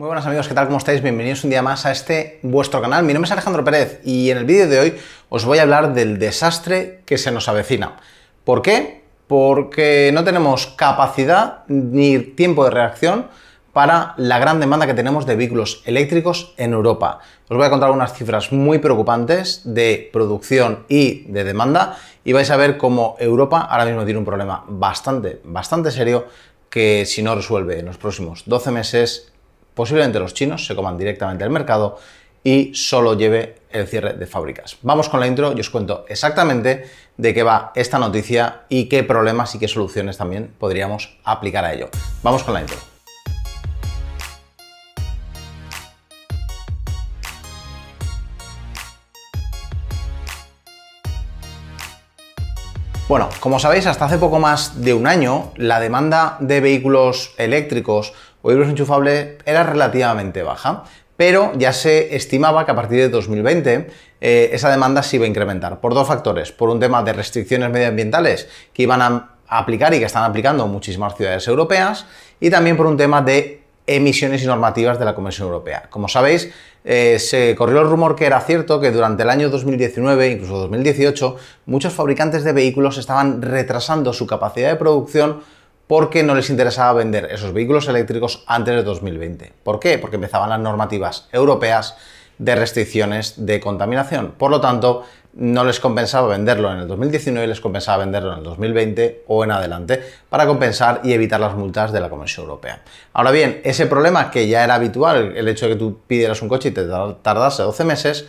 Muy buenas amigos, ¿qué tal? ¿Cómo estáis? Bienvenidos un día más a este vuestro canal. Mi nombre es Alejandro Pérez y en el vídeo de hoy os voy a hablar del desastre que se nos avecina. ¿Por qué? Porque no tenemos capacidad ni tiempo de reacción para la gran demanda que tenemos de vehículos eléctricos en Europa. Os voy a contar unas cifras muy preocupantes de producción y de demanda y vais a ver cómo Europa ahora mismo tiene un problema bastante, bastante serio que si no resuelve en los próximos 12 meses Posiblemente los chinos se coman directamente el mercado y solo lleve el cierre de fábricas. Vamos con la intro y os cuento exactamente de qué va esta noticia y qué problemas y qué soluciones también podríamos aplicar a ello. Vamos con la intro. Bueno, como sabéis, hasta hace poco más de un año, la demanda de vehículos eléctricos o euros enchufables era relativamente baja, pero ya se estimaba que a partir de 2020 eh, esa demanda se iba a incrementar por dos factores. Por un tema de restricciones medioambientales que iban a aplicar y que están aplicando muchísimas ciudades europeas y también por un tema de emisiones y normativas de la Comisión Europea. Como sabéis, eh, se corrió el rumor que era cierto que durante el año 2019, incluso 2018, muchos fabricantes de vehículos estaban retrasando su capacidad de producción porque no les interesaba vender esos vehículos eléctricos antes de 2020. ¿Por qué? Porque empezaban las normativas europeas de restricciones de contaminación. Por lo tanto, no les compensaba venderlo en el 2019, les compensaba venderlo en el 2020 o en adelante para compensar y evitar las multas de la Comisión Europea. Ahora bien, ese problema que ya era habitual, el hecho de que tú pidieras un coche y te tardase 12 meses,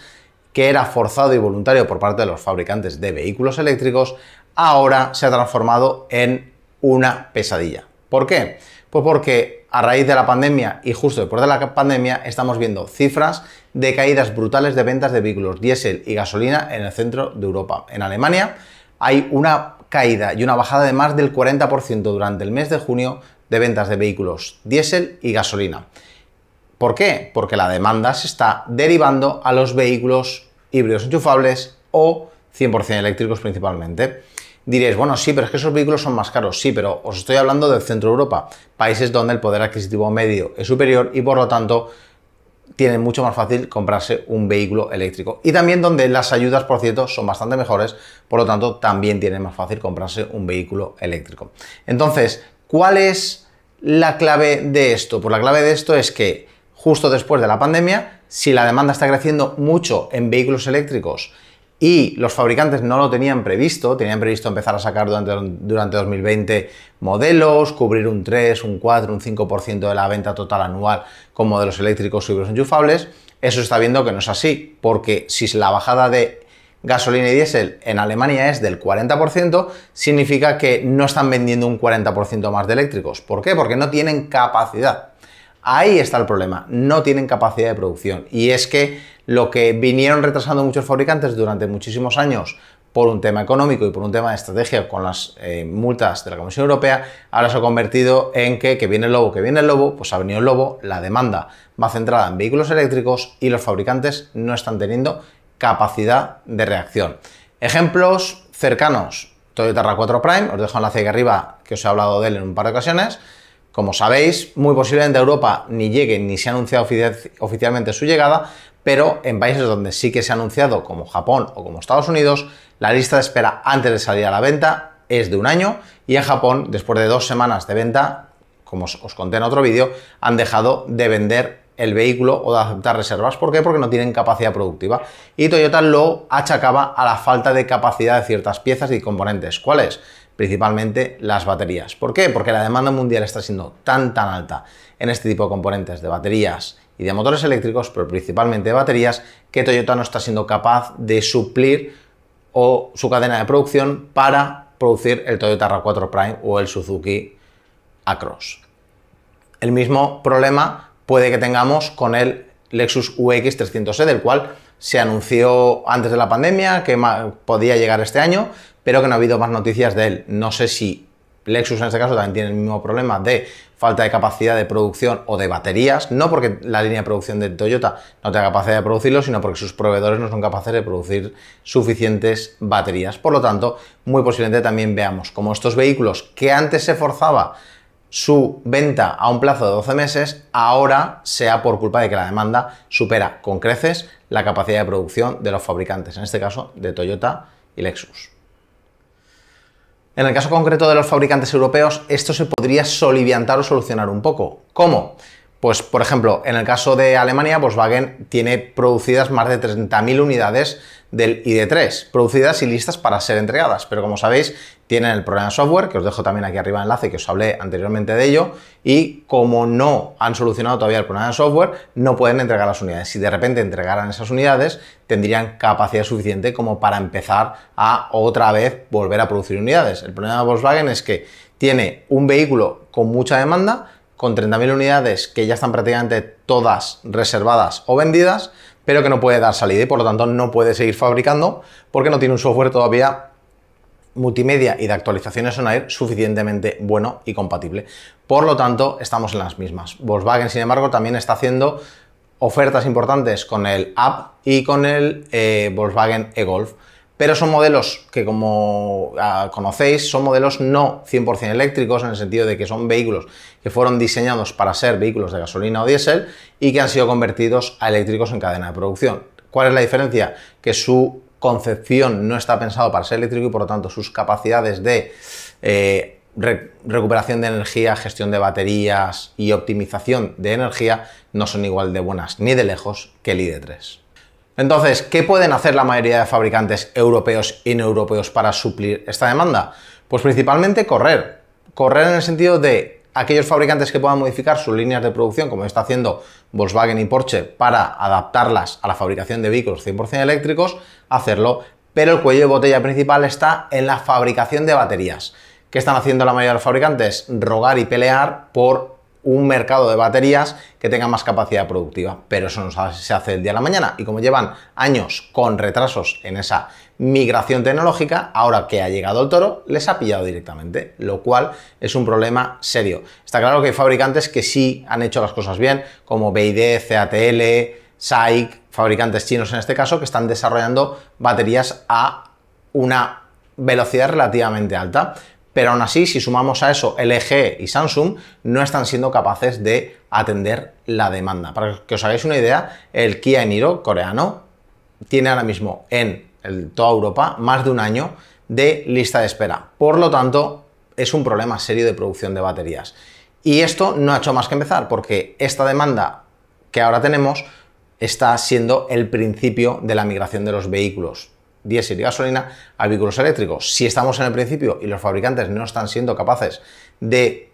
que era forzado y voluntario por parte de los fabricantes de vehículos eléctricos, ahora se ha transformado en una pesadilla. ¿Por qué? Pues porque a raíz de la pandemia y justo después de la pandemia estamos viendo cifras de caídas brutales de ventas de vehículos diésel y gasolina en el centro de Europa. En Alemania hay una caída y una bajada de más del 40% durante el mes de junio de ventas de vehículos diésel y gasolina. ¿Por qué? Porque la demanda se está derivando a los vehículos híbridos enchufables o 100% eléctricos principalmente. Diréis, bueno, sí, pero es que esos vehículos son más caros. Sí, pero os estoy hablando del centro de Europa, países donde el poder adquisitivo medio es superior y por lo tanto tienen mucho más fácil comprarse un vehículo eléctrico. Y también donde las ayudas, por cierto, son bastante mejores, por lo tanto también tienen más fácil comprarse un vehículo eléctrico. Entonces, ¿cuál es la clave de esto? Pues la clave de esto es que justo después de la pandemia, si la demanda está creciendo mucho en vehículos eléctricos, y los fabricantes no lo tenían previsto, tenían previsto empezar a sacar durante, durante 2020 modelos, cubrir un 3, un 4, un 5% de la venta total anual con modelos eléctricos y enchufables. Eso está viendo que no es así, porque si la bajada de gasolina y diésel en Alemania es del 40%, significa que no están vendiendo un 40% más de eléctricos. ¿Por qué? Porque no tienen capacidad. Ahí está el problema, no tienen capacidad de producción. Y es que lo que vinieron retrasando muchos fabricantes durante muchísimos años por un tema económico y por un tema de estrategia con las eh, multas de la Comisión Europea, ahora se ha convertido en que, que viene el lobo, que viene el lobo, pues ha venido el lobo, la demanda va centrada en vehículos eléctricos y los fabricantes no están teniendo capacidad de reacción. Ejemplos cercanos, Toyota 4 Prime, os dejo enlace aquí arriba que os he hablado de él en un par de ocasiones, como sabéis, muy posiblemente Europa ni llegue ni se ha anunciado oficialmente su llegada, pero en países donde sí que se ha anunciado, como Japón o como Estados Unidos, la lista de espera antes de salir a la venta es de un año y en Japón, después de dos semanas de venta, como os conté en otro vídeo, han dejado de vender el vehículo o de aceptar reservas. ¿Por qué? Porque no tienen capacidad productiva. Y Toyota lo achacaba a la falta de capacidad de ciertas piezas y componentes. ¿Cuáles? Principalmente las baterías. ¿Por qué? Porque la demanda mundial está siendo tan tan alta en este tipo de componentes de baterías y de motores eléctricos, pero principalmente de baterías, que Toyota no está siendo capaz de suplir o su cadena de producción para producir el Toyota RAV4 Prime o el Suzuki Across. El mismo problema puede que tengamos con el Lexus UX 300E, del cual se anunció antes de la pandemia que podía llegar este año, pero que no ha habido más noticias de él. No sé si Lexus en este caso también tiene el mismo problema de falta de capacidad de producción o de baterías, no porque la línea de producción de Toyota no tenga capacidad de producirlo, sino porque sus proveedores no son capaces de producir suficientes baterías. Por lo tanto, muy posiblemente también veamos cómo estos vehículos que antes se forzaba su venta a un plazo de 12 meses, ahora sea por culpa de que la demanda supera con creces la capacidad de producción de los fabricantes, en este caso de Toyota y Lexus. En el caso concreto de los fabricantes europeos, esto se podría soliviantar o solucionar un poco. ¿Cómo? Pues, por ejemplo, en el caso de Alemania, Volkswagen tiene producidas más de 30.000 unidades del ID3, producidas y listas para ser entregadas. Pero como sabéis, tienen el problema de software, que os dejo también aquí arriba el enlace, que os hablé anteriormente de ello. Y como no han solucionado todavía el problema de software, no pueden entregar las unidades. Si de repente entregaran esas unidades, tendrían capacidad suficiente como para empezar a otra vez volver a producir unidades. El problema de Volkswagen es que tiene un vehículo con mucha demanda, con 30.000 unidades que ya están prácticamente todas reservadas o vendidas, pero que no puede dar salida y por lo tanto no puede seguir fabricando porque no tiene un software todavía multimedia y de actualizaciones son air suficientemente bueno y compatible. Por lo tanto, estamos en las mismas. Volkswagen, sin embargo, también está haciendo ofertas importantes con el App y con el eh, Volkswagen e-Golf pero son modelos que como ah, conocéis son modelos no 100% eléctricos en el sentido de que son vehículos que fueron diseñados para ser vehículos de gasolina o diésel y que han sido convertidos a eléctricos en cadena de producción. ¿Cuál es la diferencia? Que su concepción no está pensado para ser eléctrico y por lo tanto sus capacidades de eh, recuperación de energía, gestión de baterías y optimización de energía no son igual de buenas ni de lejos que el ID3. Entonces, ¿qué pueden hacer la mayoría de fabricantes europeos y no europeos para suplir esta demanda? Pues principalmente correr. Correr en el sentido de aquellos fabricantes que puedan modificar sus líneas de producción, como está haciendo Volkswagen y Porsche, para adaptarlas a la fabricación de vehículos 100% eléctricos, hacerlo. Pero el cuello de botella principal está en la fabricación de baterías. ¿Qué están haciendo la mayoría de los fabricantes? Rogar y pelear por un mercado de baterías que tenga más capacidad productiva, pero eso no se hace del día a la mañana y como llevan años con retrasos en esa migración tecnológica, ahora que ha llegado el toro, les ha pillado directamente, lo cual es un problema serio. Está claro que hay fabricantes que sí han hecho las cosas bien, como BID, CATL, SAIC, fabricantes chinos en este caso, que están desarrollando baterías a una velocidad relativamente alta pero aún así, si sumamos a eso LG y Samsung, no están siendo capaces de atender la demanda. Para que os hagáis una idea, el Kia Niro coreano tiene ahora mismo en toda Europa más de un año de lista de espera. Por lo tanto, es un problema serio de producción de baterías. Y esto no ha hecho más que empezar, porque esta demanda que ahora tenemos está siendo el principio de la migración de los vehículos diésel y gasolina a vehículos eléctricos. Si estamos en el principio y los fabricantes no están siendo capaces de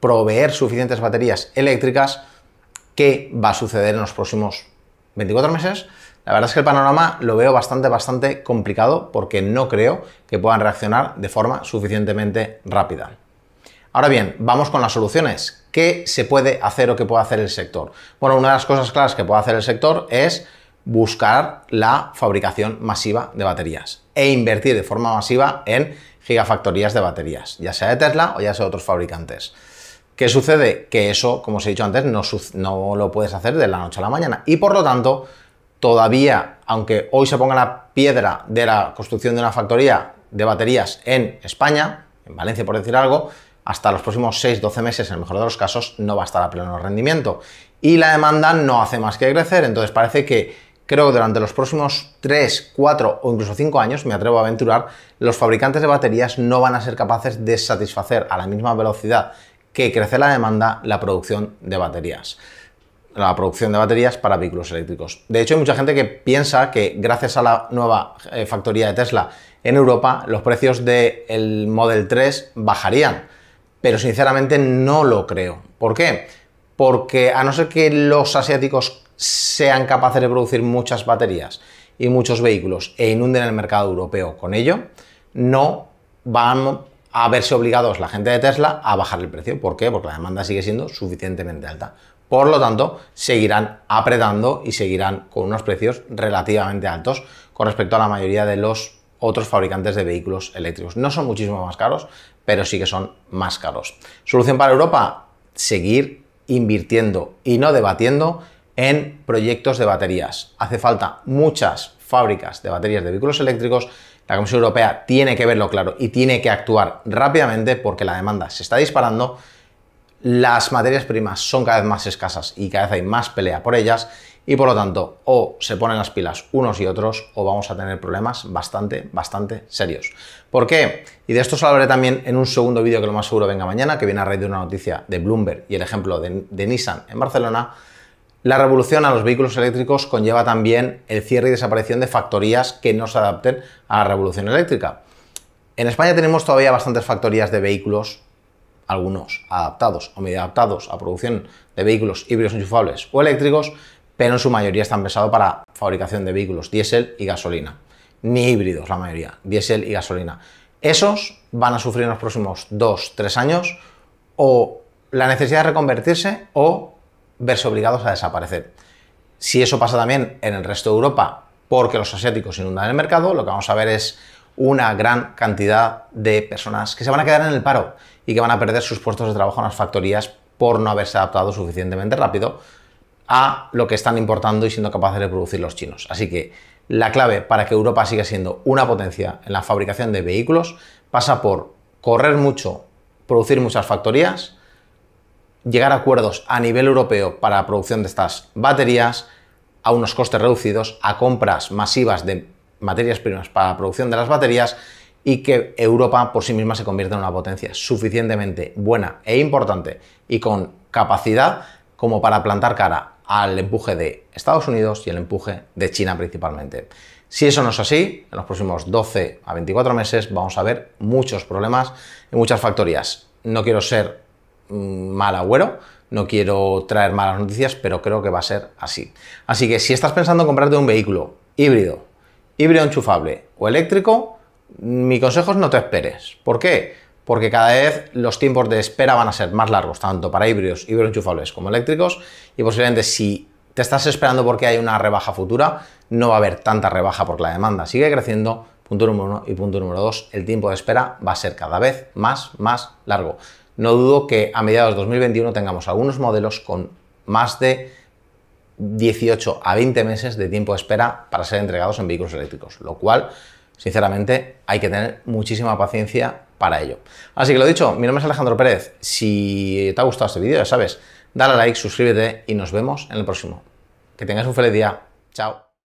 proveer suficientes baterías eléctricas, ¿qué va a suceder en los próximos 24 meses? La verdad es que el panorama lo veo bastante, bastante complicado porque no creo que puedan reaccionar de forma suficientemente rápida. Ahora bien, vamos con las soluciones. ¿Qué se puede hacer o qué puede hacer el sector? Bueno, una de las cosas claras que puede hacer el sector es buscar la fabricación masiva de baterías e invertir de forma masiva en gigafactorías de baterías, ya sea de Tesla o ya sea de otros fabricantes. ¿Qué sucede? Que eso, como os he dicho antes, no, no lo puedes hacer de la noche a la mañana y por lo tanto, todavía, aunque hoy se ponga la piedra de la construcción de una factoría de baterías en España, en Valencia por decir algo, hasta los próximos 6-12 meses, en el mejor de los casos, no va a estar a pleno rendimiento. Y la demanda no hace más que crecer, entonces parece que Creo que durante los próximos 3, 4 o incluso 5 años, me atrevo a aventurar, los fabricantes de baterías no van a ser capaces de satisfacer a la misma velocidad que crece la demanda la producción de baterías la producción de baterías para vehículos eléctricos. De hecho, hay mucha gente que piensa que gracias a la nueva eh, factoría de Tesla en Europa, los precios del Model 3 bajarían. Pero sinceramente no lo creo. ¿Por qué? Porque a no ser que los asiáticos sean capaces de producir muchas baterías y muchos vehículos e inunden el mercado europeo con ello, no van a verse obligados la gente de Tesla a bajar el precio. ¿Por qué? Porque la demanda sigue siendo suficientemente alta. Por lo tanto, seguirán apretando y seguirán con unos precios relativamente altos con respecto a la mayoría de los otros fabricantes de vehículos eléctricos. No son muchísimo más caros, pero sí que son más caros. Solución para Europa, seguir invirtiendo y no debatiendo en proyectos de baterías. Hace falta muchas fábricas de baterías de vehículos eléctricos. La Comisión Europea tiene que verlo claro y tiene que actuar rápidamente porque la demanda se está disparando, las materias primas son cada vez más escasas y cada vez hay más pelea por ellas y por lo tanto o se ponen las pilas unos y otros o vamos a tener problemas bastante, bastante serios. ¿Por qué? Y de esto os hablaré también en un segundo vídeo que lo más seguro venga mañana, que viene a raíz de una noticia de Bloomberg y el ejemplo de, de Nissan en Barcelona. La revolución a los vehículos eléctricos conlleva también el cierre y desaparición de factorías que no se adapten a la revolución eléctrica. En España tenemos todavía bastantes factorías de vehículos, algunos adaptados o medio adaptados a producción de vehículos híbridos enchufables o eléctricos, pero en su mayoría están pensados para fabricación de vehículos diésel y gasolina. Ni híbridos la mayoría, diésel y gasolina. Esos van a sufrir en los próximos 2-3 años o la necesidad de reconvertirse o verse obligados a desaparecer. Si eso pasa también en el resto de Europa, porque los asiáticos inundan el mercado, lo que vamos a ver es una gran cantidad de personas que se van a quedar en el paro y que van a perder sus puestos de trabajo en las factorías por no haberse adaptado suficientemente rápido a lo que están importando y siendo capaces de producir los chinos. Así que la clave para que Europa siga siendo una potencia en la fabricación de vehículos pasa por correr mucho, producir muchas factorías llegar a acuerdos a nivel europeo para la producción de estas baterías a unos costes reducidos, a compras masivas de materias primas para la producción de las baterías y que Europa por sí misma se convierta en una potencia suficientemente buena e importante y con capacidad como para plantar cara al empuje de Estados Unidos y el empuje de China principalmente. Si eso no es así, en los próximos 12 a 24 meses vamos a ver muchos problemas en muchas factorías. No quiero ser Mm, mal agüero, no quiero traer malas noticias, pero creo que va a ser así. Así que si estás pensando en comprarte un vehículo híbrido, híbrido enchufable o eléctrico, mm, mi consejo es no te esperes. ¿Por qué? Porque cada vez los tiempos de espera van a ser más largos, tanto para híbridos, híbridos enchufables como eléctricos, y posiblemente si te estás esperando porque hay una rebaja futura, no va a haber tanta rebaja porque la demanda sigue creciendo, punto número uno y punto número dos, el tiempo de espera va a ser cada vez más, más largo no dudo que a mediados de 2021 tengamos algunos modelos con más de 18 a 20 meses de tiempo de espera para ser entregados en vehículos eléctricos, lo cual, sinceramente, hay que tener muchísima paciencia para ello. Así que lo dicho, mi nombre es Alejandro Pérez. Si te ha gustado este vídeo, ya sabes, dale a like, suscríbete y nos vemos en el próximo. Que tengas un feliz día. Chao.